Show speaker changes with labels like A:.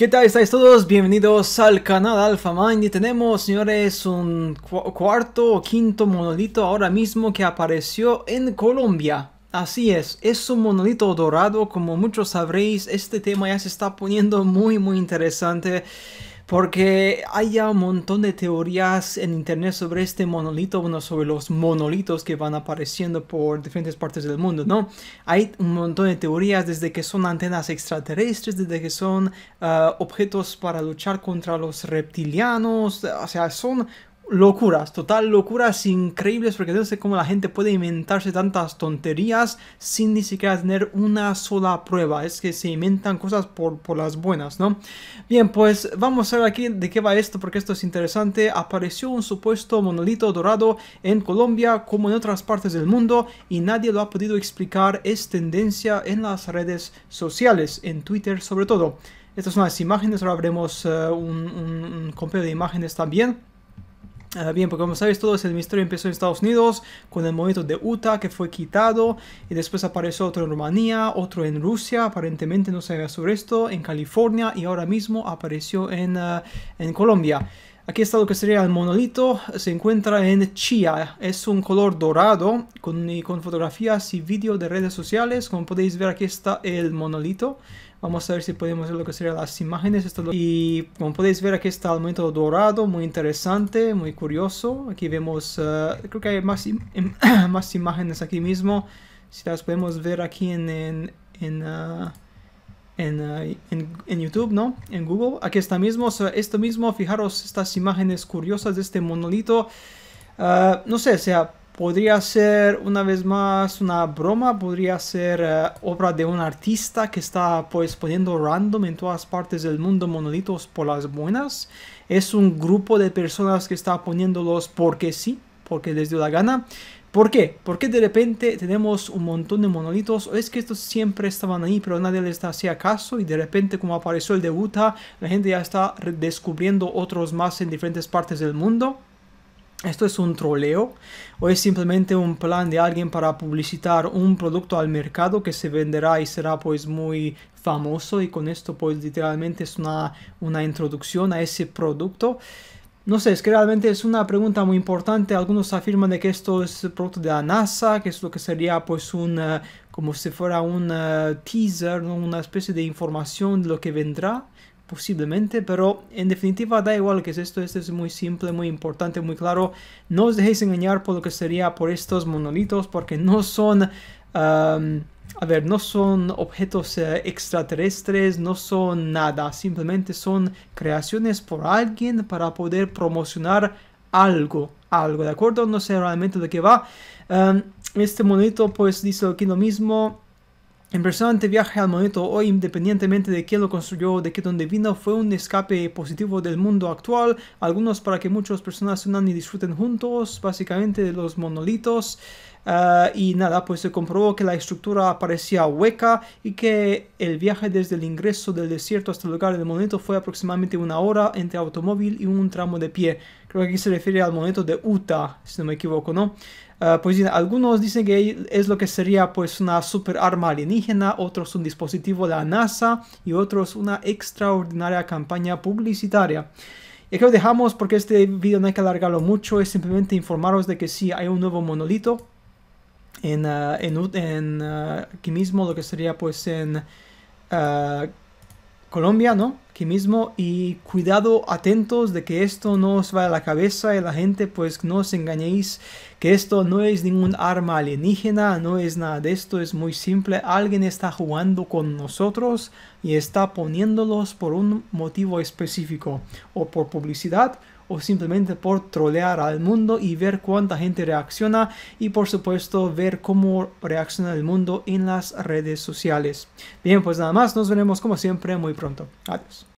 A: ¿Qué tal estáis todos? Bienvenidos al canal Alpha Mind y tenemos señores un cuarto o quinto monolito ahora mismo que apareció en Colombia. Así es, es un monolito dorado, como muchos sabréis, este tema ya se está poniendo muy muy interesante. Porque hay ya un montón de teorías en internet sobre este monolito, bueno, sobre los monolitos que van apareciendo por diferentes partes del mundo, ¿no? Hay un montón de teorías desde que son antenas extraterrestres, desde que son ah, objetos para luchar contra los reptilianos, o sea, son locuras, total locuras increíbles, porque no sé cómo la gente puede inventarse tantas tonterías sin ni siquiera tener una sola prueba. Es que se inventan cosas por, por las buenas, ¿no? Bien, pues vamos a ver aquí de qué va esto, porque esto es interesante. Apareció un supuesto monolito dorado en Colombia, como en otras partes del mundo, y nadie lo ha podido explicar. Es tendencia en las redes sociales, en Twitter sobre todo. Estas son las imágenes, ahora veremos eh, un, un, de imágenes también. Ah, bien, porque como sabéis todo el misterio empezó en Estados Unidos con el movimiento de Utah que fue quitado y después apareció otro en Rumanía, otro en Rusia, aparentemente no se haga sobre esto, en California y ahora mismo apareció en, ah, en Colombia. Aquí está lo que sería el monolito, se encuentra en Chia, es un color dorado con, con fotografías y vídeo de redes sociales, como podéis ver aquí está el monolito, vamos a ver si podemos ver lo que serían las imágenes, y como podéis ver aquí está el monolito dorado, muy interesante, muy curioso, aquí vemos, eh, creo que hay em, más, imágenes aquí mismo, si las podemos ver aquí en, en, eh, en, YouTube, ¿no? En Google. Aquí está mismo, esto mismo, fijaros estas imágenes curiosas de este monolito. Ah, no sé, o sea, podría ser una vez más una broma, podría ser eh, obra de un artista que está pues poniendo random en todas partes del mundo monolitos por las buenas. Es un grupo de personas que está poniéndolos porque sí, porque les dio la gana. ¿Por qué? Porque de repente tenemos un montón de monolitos. O es que estos siempre estaban ahí, pero nadie les hacía caso. Y de repente, como apareció el de Utah, la gente ya está descubriendo otros más en diferentes partes del mundo. Esto es un troleo o es simplemente un plan de alguien para publicitar un producto al mercado que se venderá y será pues muy famoso y con esto pues literalmente es una, una introducción a ese producto. No sé, es que realmente es una pregunta muy importante. Algunos afirman de que esto es producto de la NASA, que es lo que sería pues un, eh, como si fuera un eh, teaser, una especie de información de lo que vendrá posiblemente, pero en definitiva da igual que es esto, esto es muy simple, muy importante, muy claro. No os dejéis engañar por lo que sería por estos monolitos, porque no son a ver, no son objetos eh, extraterrestres, no son nada, simplemente son creaciones por alguien para poder promocionar algo, algo, ¿de acuerdo? No sé realmente de qué va. Em, este monito pues dice aquí lo mismo. Impresionante viaje al monito hoy, independientemente de quién lo construyó, de qué dónde vino, fue un escape positivo del mundo actual, algunos para que muchas personas se unan y disfruten juntos, básicamente de los monolitos. Ah, y nada, pues se comprobó que la estructura parecía hueca y que el viaje desde el ingreso del desierto hasta el lugar del monolito fue aproximadamente una hora entre automóvil y un tramo de pie. Creo que aquí se refiere al monolito de Utah, si no me equivoco, ¿no? Ah, pues bien, algunos dicen que es lo que sería pues una super arma alienígena, otros un dispositivo de la NASA y otros una extraordinaria campaña publicitaria. Y aquí lo dejamos porque este video no hay que alargarlo mucho, es simplemente informaros de que sí hay un nuevo monolito en, ah, en, ah, aquí mismo, lo que sería pues en ah, Colombia, ¿no? Aquí mismo y cuidado, atentos de que esto no os va a la cabeza y la gente pues no os engañéis que esto no es ningún arma alienígena, no es nada de esto, es muy simple, alguien está jugando con nosotros y está poniéndolos por un motivo específico o por publicidad o simplemente por trolear al mundo y ver cuánta gente reacciona y por supuesto ver cómo reacciona el mundo en las redes sociales. Bien, pues nada más, nos veremos como siempre muy pronto. Adiós.